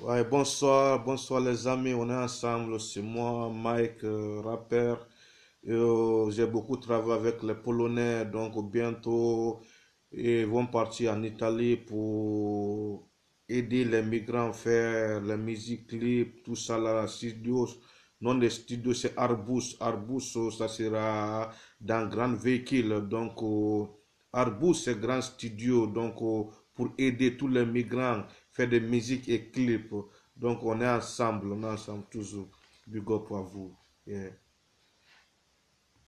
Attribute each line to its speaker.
Speaker 1: Ouais, bonsoir, bonsoir les amis, on est ensemble, c'est moi, Mike, euh, rappeur. J'ai beaucoup travaillé avec les Polonais, donc bientôt ils vont partir en Italie pour aider les migrants à faire la musique clip, tout ça là, studio Non, des studios, c'est Arbus. Arbus, oh, ça sera dans grand véhicule, donc. Oh, Arbus, c'est grand studio, donc oh, pour aider tous les migrants, faire des musiques et clips. Donc on est ensemble, on est ensemble toujours. Big pour vous.